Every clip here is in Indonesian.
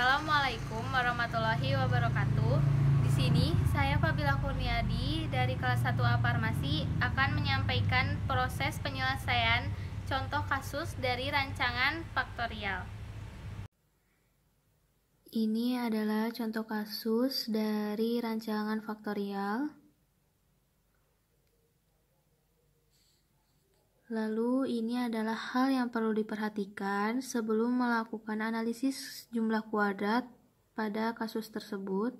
Assalamualaikum warahmatullahi wabarakatuh. Di sini saya Fabila Kurniadi dari kelas 1A Farmasi akan menyampaikan proses penyelesaian contoh kasus dari rancangan faktorial. Ini adalah contoh kasus dari rancangan faktorial. Lalu, ini adalah hal yang perlu diperhatikan sebelum melakukan analisis jumlah kuadrat pada kasus tersebut.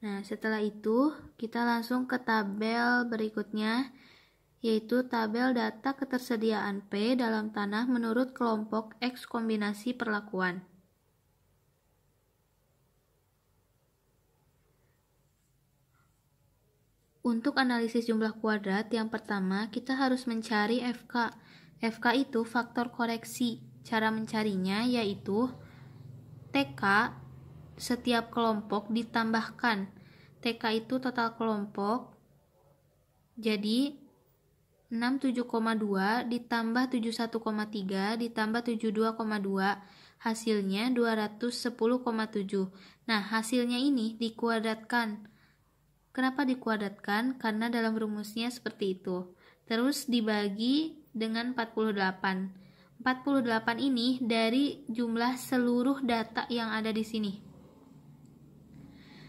Nah, setelah itu kita langsung ke tabel berikutnya, yaitu tabel data ketersediaan P dalam tanah menurut kelompok X kombinasi perlakuan. Untuk analisis jumlah kuadrat, yang pertama kita harus mencari FK. FK itu faktor koreksi. Cara mencarinya yaitu TK setiap kelompok ditambahkan. TK itu total kelompok. Jadi 67,2 ditambah 71,3 ditambah 72,2 hasilnya 210,7. Nah, hasilnya ini dikuadratkan Kenapa dikuadratkan? Karena dalam rumusnya seperti itu. Terus dibagi dengan 48. 48 ini dari jumlah seluruh data yang ada di sini.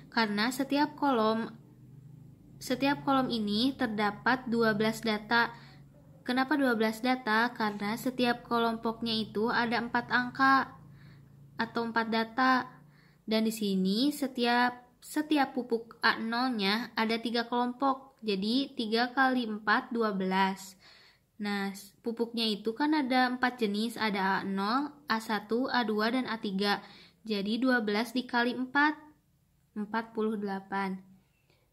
Karena setiap kolom setiap kolom ini terdapat 12 data. Kenapa 12 data? Karena setiap kelompoknya itu ada 4 angka atau 4 data. Dan di sini setiap setiap pupuk A0-nya ada tiga kelompok, jadi 3 kali 4, 12. Nah, pupuknya itu kan ada empat jenis, ada A0, A1, A2, dan A3. Jadi 12 dikali 4, 48.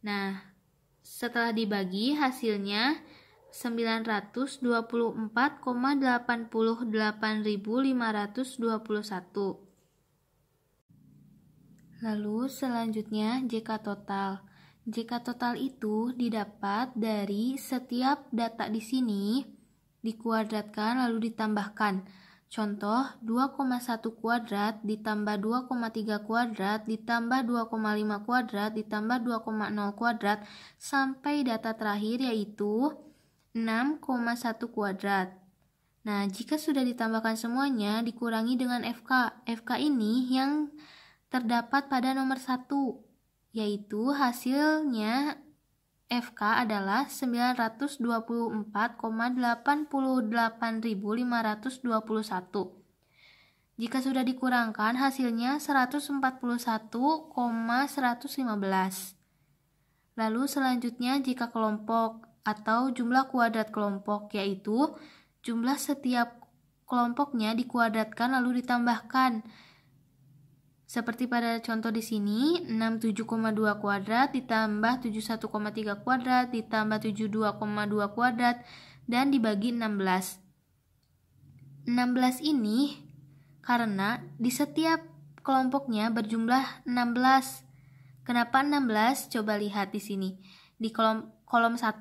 Nah, setelah dibagi hasilnya 924,88521. Lalu selanjutnya JK total. JK total itu didapat dari setiap data di sini dikuadratkan lalu ditambahkan. Contoh 2,1 kuadrat ditambah 2,3 kuadrat ditambah 2,5 kuadrat ditambah 2,0 kuadrat sampai data terakhir yaitu 6,1 kuadrat. Nah, jika sudah ditambahkan semuanya dikurangi dengan FK. FK ini yang terdapat pada nomor 1, yaitu hasilnya FK adalah 924,88521. Jika sudah dikurangkan hasilnya 141,115. Lalu selanjutnya jika kelompok atau jumlah kuadrat kelompok yaitu jumlah setiap kelompoknya dikuadratkan lalu ditambahkan seperti pada contoh di sini, 67,2 kuadrat ditambah 71,3 kuadrat ditambah 72,2 kuadrat dan dibagi 16. 16 ini karena di setiap kelompoknya berjumlah 16. Kenapa 16? Coba lihat di sini. Di kolom kolom 1.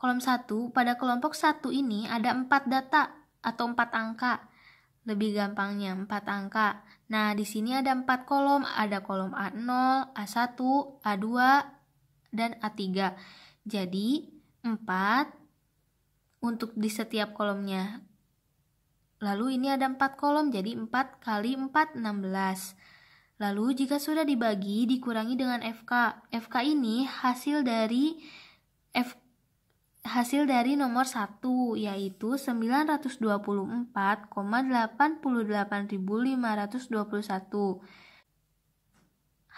Kolom 1 pada kelompok 1 ini ada 4 data atau 4 angka. Lebih gampangnya 4 angka. Nah, di sini ada empat kolom, ada kolom A0, A1, A2, dan A3. Jadi, 4 untuk di setiap kolomnya. Lalu ini ada 4 kolom, jadi 4 kali 4, 16. Lalu jika sudah dibagi, dikurangi dengan FK. FK ini hasil dari F, hasil dari nomor 1 yaitu 924,88521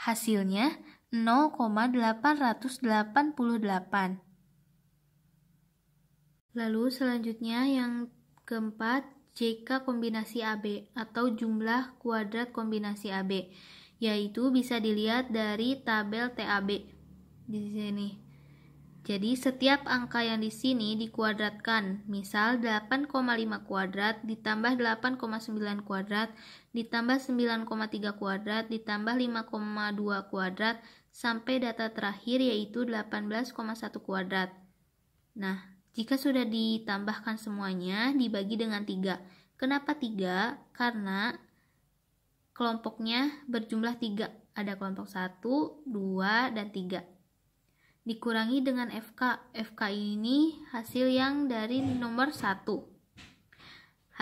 hasilnya 0,888 lalu selanjutnya yang keempat JK kombinasi AB atau jumlah kuadrat kombinasi AB yaitu bisa dilihat dari tabel TAB di sini jadi setiap angka yang di sini dikuadratkan. Misal 8,5 kuadrat ditambah 8,9 kuadrat ditambah 9,3 kuadrat ditambah 5,2 kuadrat sampai data terakhir yaitu 18,1 kuadrat. Nah, jika sudah ditambahkan semuanya dibagi dengan 3. Kenapa 3? Karena kelompoknya berjumlah 3. Ada kelompok 1, 2, dan 3 dikurangi dengan FK. FK ini hasil yang dari nomor 1.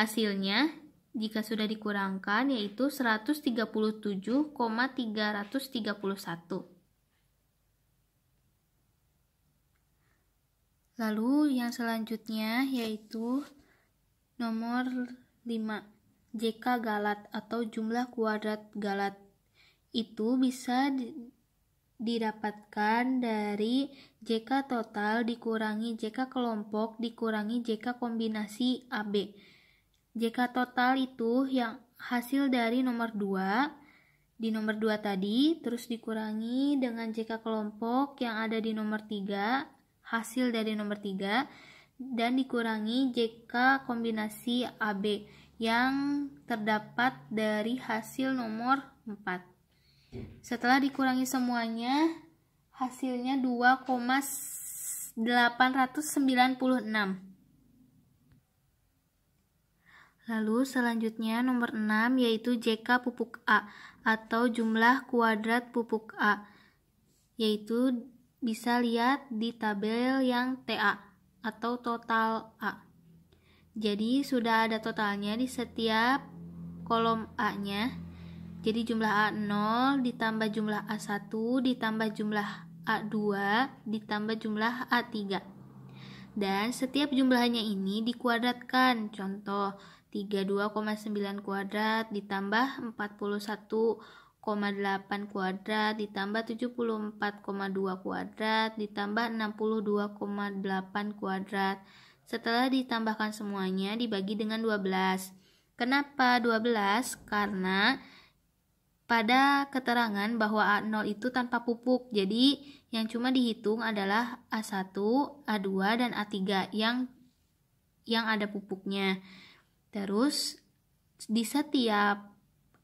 Hasilnya jika sudah dikurangkan yaitu 137,331. Lalu yang selanjutnya yaitu nomor 5. JK galat atau jumlah kuadrat galat itu bisa didapatkan dari JK total dikurangi JK kelompok dikurangi JK kombinasi AB. JK total itu yang hasil dari nomor 2 di nomor 2 tadi terus dikurangi dengan JK kelompok yang ada di nomor 3 hasil dari nomor 3 dan dikurangi JK kombinasi AB yang terdapat dari hasil nomor 4. Setelah dikurangi semuanya, hasilnya 2,896. Lalu selanjutnya nomor 6 yaitu JK pupuk A atau jumlah kuadrat pupuk A yaitu bisa lihat di tabel yang TA atau total A. Jadi sudah ada totalnya di setiap kolom A-nya. Jadi jumlah A0 ditambah jumlah A1 ditambah jumlah A2 ditambah jumlah A3. Dan setiap jumlahnya ini dikuadratkan. Contoh 32,9 kuadrat ditambah 41,8 kuadrat ditambah 74,2 kuadrat ditambah 62,8 kuadrat. Setelah ditambahkan semuanya dibagi dengan 12. Kenapa 12? Karena pada keterangan bahwa A0 itu tanpa pupuk. Jadi yang cuma dihitung adalah A1, A2 dan A3 yang yang ada pupuknya. Terus di setiap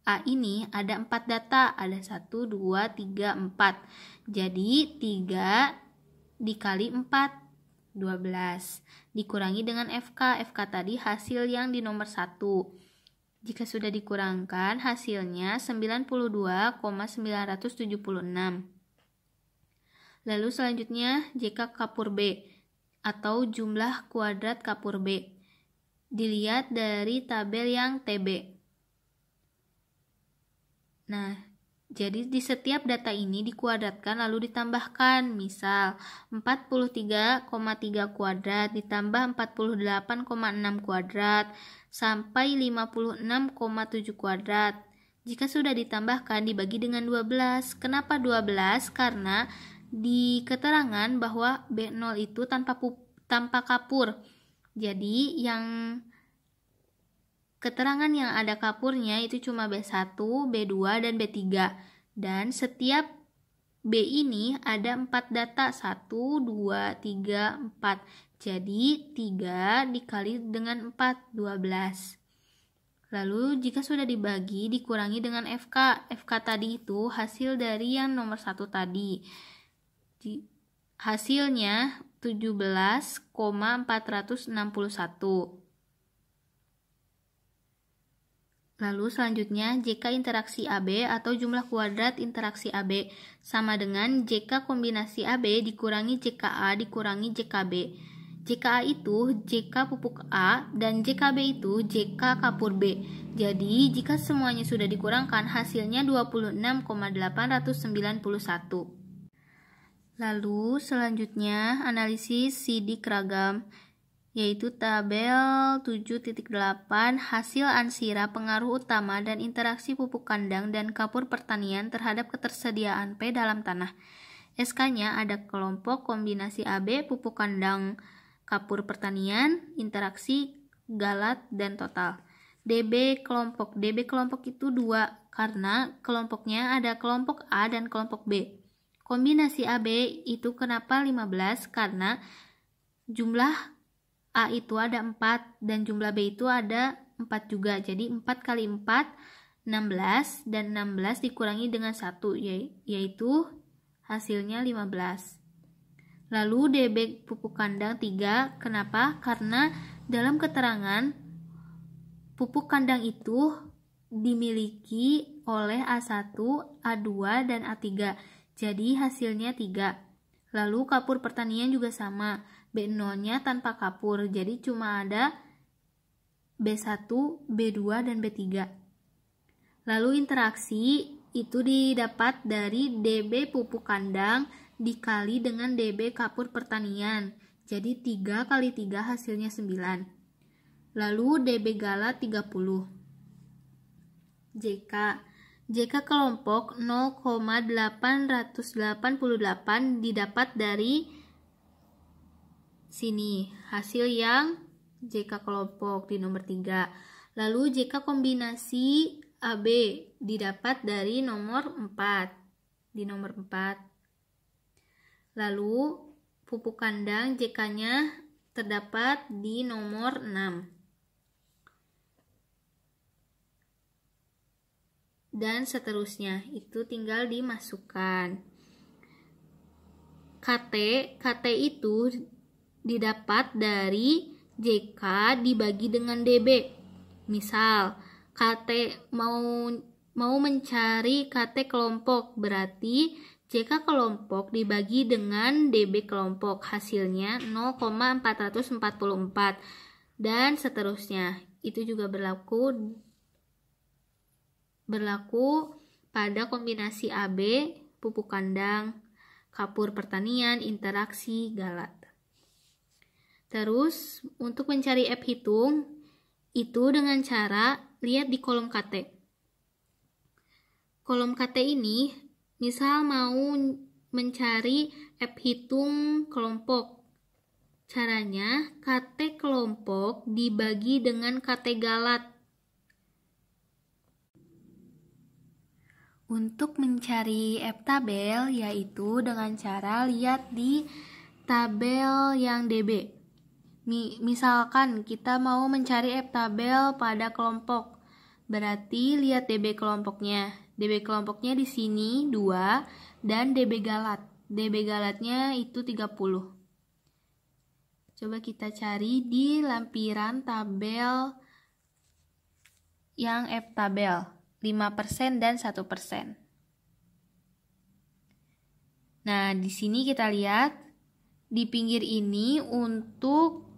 A ini ada 4 data, ada 1 2 3 4. Jadi 3 dikali 4 12 dikurangi dengan FK. FK tadi hasil yang di nomor 1. Jika sudah dikurangkan, hasilnya 92,976. Lalu selanjutnya jika kapur B atau jumlah kuadrat kapur B. Dilihat dari tabel yang TB. Nah, jadi di setiap data ini dikuadratkan lalu ditambahkan. Misal 43,3 kuadrat ditambah 48,6 kuadrat sampai 56,7 kuadrat. Jika sudah ditambahkan dibagi dengan 12. Kenapa 12? Karena di keterangan bahwa B0 itu tanpa tanpa kapur. Jadi yang Keterangan yang ada kapurnya itu cuma B1, B2, dan B3. Dan setiap B ini ada 4 data, 1, 2, 3, 4. Jadi 3 dikali dengan 4, 12. Lalu jika sudah dibagi dikurangi dengan FK. FK tadi itu hasil dari yang nomor 1 tadi. Hasilnya 17,461. Lalu selanjutnya, jika interaksi AB atau jumlah kuadrat interaksi AB sama dengan jika kombinasi AB dikurangi JKA dikurangi JKB. JKA itu JK pupuk A dan JKB itu JK kapur B. Jadi, jika semuanya sudah dikurangkan, hasilnya 26,891. Lalu, selanjutnya analisis sidik ragam yaitu tabel 7.8 hasil ansira pengaruh utama dan interaksi pupuk kandang dan kapur pertanian terhadap ketersediaan P dalam tanah. SK-nya ada kelompok kombinasi AB pupuk kandang kapur pertanian, interaksi galat dan total. DB kelompok. DB kelompok itu dua karena kelompoknya ada kelompok A dan kelompok B. Kombinasi AB itu kenapa 15? Karena jumlah A itu ada 4 dan jumlah B itu ada 4 juga. Jadi 4 kali 4 16 dan 16 dikurangi dengan 1 yaitu hasilnya 15. Lalu DB pupuk kandang 3. Kenapa? Karena dalam keterangan pupuk kandang itu dimiliki oleh A1, A2, dan A3. Jadi hasilnya 3. Lalu kapur pertanian juga sama B0-nya tanpa kapur, jadi cuma ada B1, B2, dan B3. Lalu interaksi itu didapat dari DB pupuk kandang dikali dengan DB kapur pertanian. Jadi 3 kali 3 hasilnya 9. Lalu DB gala 30. JK JK kelompok 0,888 didapat dari Sini, hasil yang JK kelompok di nomor 3. Lalu JK kombinasi AB didapat dari nomor 4. Di nomor 4. Lalu pupuk kandang JK-nya terdapat di nomor 6. Dan seterusnya, itu tinggal dimasukkan. KT, KT itu didapat dari JK dibagi dengan DB. Misal, KT mau mau mencari KT kelompok, berarti JK kelompok dibagi dengan DB kelompok. Hasilnya 0,444 dan seterusnya. Itu juga berlaku berlaku pada kombinasi AB, pupuk kandang, kapur pertanian, interaksi, galat. Terus, untuk mencari app hitung, itu dengan cara lihat di kolom KT. Kolom KT ini, misal mau mencari app hitung kelompok. Caranya, KT kelompok dibagi dengan KT galat. Untuk mencari app tabel, yaitu dengan cara lihat di tabel yang DB misalkan kita mau mencari F-tabel pada kelompok, berarti lihat DB kelompoknya. DB kelompoknya di sini 2 dan DB galat. DB galatnya itu 30. Coba kita cari di lampiran tabel yang F-tabel, 5% dan 1%. Nah, di sini kita lihat di pinggir ini untuk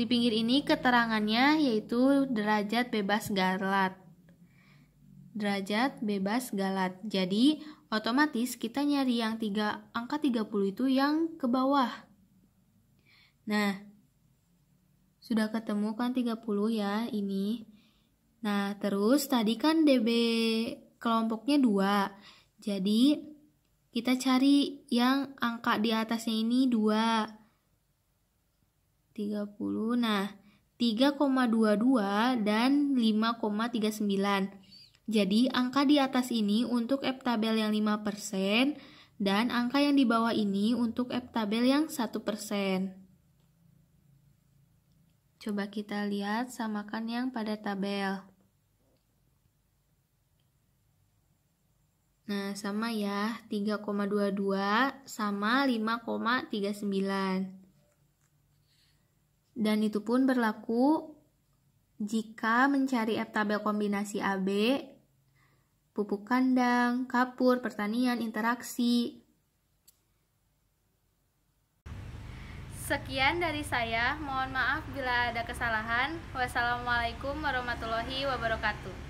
di pinggir ini keterangannya yaitu derajat bebas galat. Derajat bebas galat. Jadi, otomatis kita nyari yang 3 angka 30 itu yang ke bawah. Nah, sudah ketemu kan 30 ya ini. Nah, terus tadi kan DB kelompoknya 2. Jadi, kita cari yang angka di atasnya ini 2. 30. Nah, 3,22 dan 5,39. Jadi, angka di atas ini untuk F tabel yang 5% dan angka yang di bawah ini untuk F tabel yang 1%. Coba kita lihat samakan yang pada tabel. Nah, sama ya, 3,22 sama 5,39. Dan itu pun berlaku jika mencari F tabel kombinasi AB, pupuk kandang, kapur, pertanian, interaksi. Sekian dari saya, mohon maaf bila ada kesalahan. Wassalamualaikum warahmatullahi wabarakatuh.